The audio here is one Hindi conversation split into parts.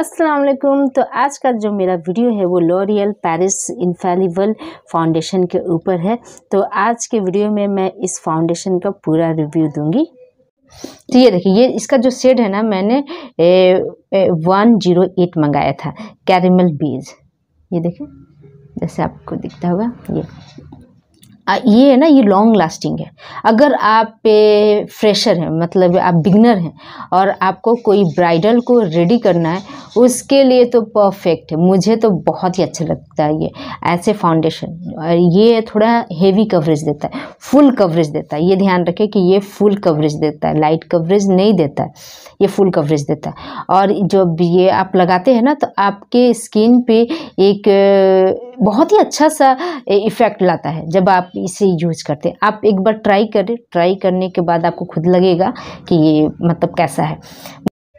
असलम तो आज का जो मेरा वीडियो है वो लॉरियल पेरिस इन्फेलिबल फाउंडेशन के ऊपर है तो आज के वीडियो में मैं इस फाउंडेशन का पूरा रिव्यू दूंगी तो ये देखिए ये इसका जो सेड है ना मैंने वन जीरो एट मंगाया था कैरेमल बीज ये देखिए जैसे आपको दिखता होगा ये ये है ना ये लॉन्ग लास्टिंग है अगर आप फ्रेशर हैं मतलब आप बिगनर हैं और आपको कोई ब्राइडल को रेडी करना है उसके लिए तो परफेक्ट है मुझे तो बहुत ही अच्छा लगता है ये ऐसे फाउंडेशन और ये थोड़ा हेवी कवरेज देता है फुल कवरेज देता है ये ध्यान रखें कि ये फुल कवरेज देता है लाइट कवरेज नहीं देता है ये फुल कवरेज देता है और जब ये आप लगाते हैं ना तो आपके स्किन पे एक बहुत ही अच्छा सा इफ़ेक्ट लाता है जब आप आप इसे यूज करते हैं आप एक बार ट्राई करें ट्राई करने के बाद आपको खुद लगेगा कि ये मतलब कैसा है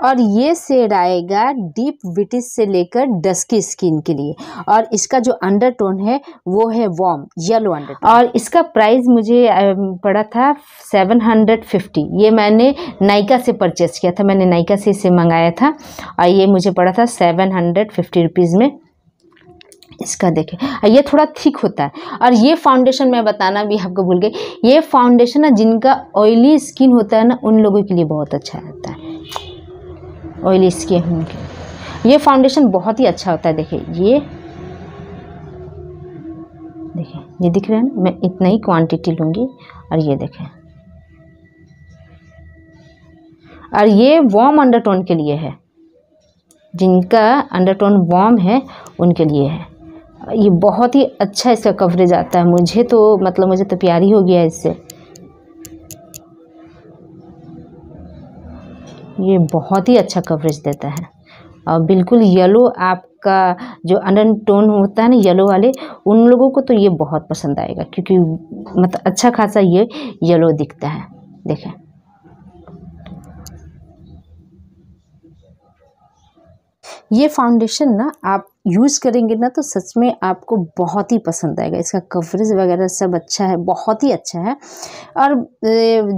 और ये शेड आएगा डीप विटिस से लेकर डस्की स्किन के लिए और इसका जो अंडरटोन है वो है वॉम येलो अंडर और इसका प्राइस मुझे पड़ा था 750 ये मैंने नाइका से परचेस किया था मैंने नाइका से इसे मंगाया था और ये मुझे पड़ा था 750 हंड्रेड में इसका देखें ये थोड़ा थिक होता है और ये फाउंडेशन मैं बताना भी आपको भूल गई ये फाउंडेशन ना जिनका ऑयली स्किन होता है ना उन लोगों के लिए बहुत अच्छा रहता है ऑयली स्किन उनके ये फाउंडेशन बहुत ही अच्छा होता है देखिए ये देखिए ये दिख रहा है ना मैं इतना ही क्वांटिटी लूँगी और ये देखें और ये वार्म अंडरटोन के लिए है जिनका अंडरटोन वार्म है उनके लिए है ये बहुत ही अच्छा इसका कवरेज आता है मुझे तो मतलब मुझे तो प्यारी हो गया इससे ये बहुत ही अच्छा कवरेज देता है और बिल्कुल येलो आपका जो अंडर टोन होता है ना येलो वाले उन लोगों को तो ये बहुत पसंद आएगा क्योंकि मतलब अच्छा खासा ये येलो दिखता है देखें ये फाउंडेशन ना आप यूज़ करेंगे ना तो सच में आपको बहुत ही पसंद आएगा इसका कवरेज वगैरह सब अच्छा है बहुत ही अच्छा है और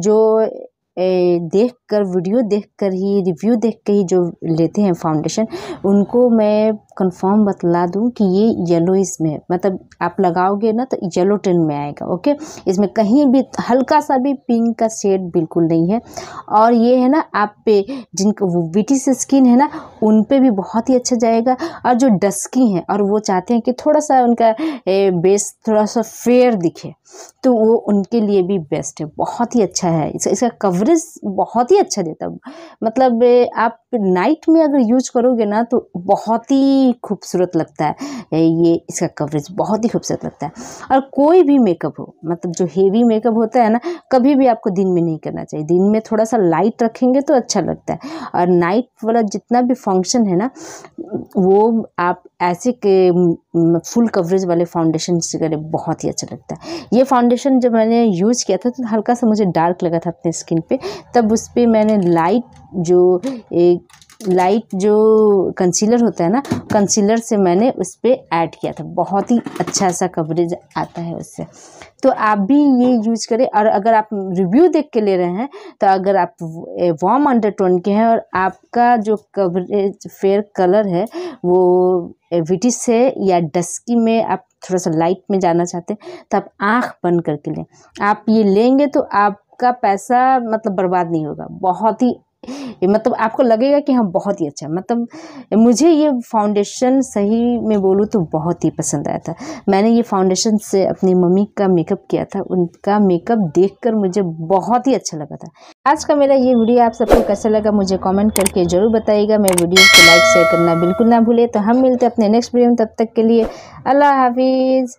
जो देखकर वीडियो देखकर ही रिव्यू देख कर ही जो लेते हैं फाउंडेशन उनको मैं कंफर्म बतला दूं कि ये येलो इसमें है मतलब आप लगाओगे ना तो येलो टन में आएगा ओके इसमें कहीं भी हल्का सा भी पिंक का शेड बिल्कुल नहीं है और ये है ना आप पे जिनका बीटी से स्किन है ना उन पे भी बहुत ही अच्छा जाएगा और जो डस्की हैं और वो चाहते हैं कि थोड़ा सा उनका बेस थोड़ा सा फेयर दिखे तो वो उनके लिए भी बेस्ट है बहुत ही अच्छा है इसका इसका कवर एवरेज बहुत ही अच्छा देता मतलब आप फिर नाइट में अगर यूज करोगे ना तो बहुत ही खूबसूरत लगता है ये इसका कवरेज बहुत ही खूबसूरत लगता है और कोई भी मेकअप हो मतलब जो हेवी मेकअप होता है ना कभी भी आपको दिन में नहीं करना चाहिए दिन में थोड़ा सा लाइट रखेंगे तो अच्छा लगता है और नाइट वाला जितना भी फंक्शन है ना वो आप ऐसे के फुल कवरेज वाले फाउंडेशन से करें बहुत ही अच्छा लगता है ये फाउंडेशन जब मैंने यूज़ किया था तो हल्का सा मुझे डार्क लगा था अपने स्किन पे तब उस पर मैंने लाइट जो एक लाइट जो कंसीलर होता है ना कंसीलर से मैंने उस पर ऐड किया था बहुत ही अच्छा सा कवरेज आता है उससे तो आप भी ये यूज करें और अगर आप रिव्यू देख के ले रहे हैं तो अगर आप वॉम अंडर टोन के हैं और आपका जो कवरेज फेयर कलर है वो विटिस से या डस्की में आप थोड़ा सा लाइट में जाना चाहते हैं तो आप आँख बंद करके लें आप ये लेंगे तो आपका पैसा मतलब बर्बाद नहीं होगा बहुत ही मतलब आपको लगेगा कि हाँ बहुत ही अच्छा मतलब मुझे ये फाउंडेशन सही में बोलूँ तो बहुत ही पसंद आया था मैंने ये फाउंडेशन से अपनी मम्मी का मेकअप किया था उनका मेकअप देखकर मुझे बहुत ही अच्छा लगा था आज का मेरा ये वीडियो आप सबको कैसा लगा मुझे कमेंट करके ज़रूर बताइएगा मेरे वीडियो को लाइक शेयर करना बिल्कुल ना भूलें तो हम मिलते अपने नेक्स्ट वीडियो में तब तक के लिए अल्लाह हाफिज़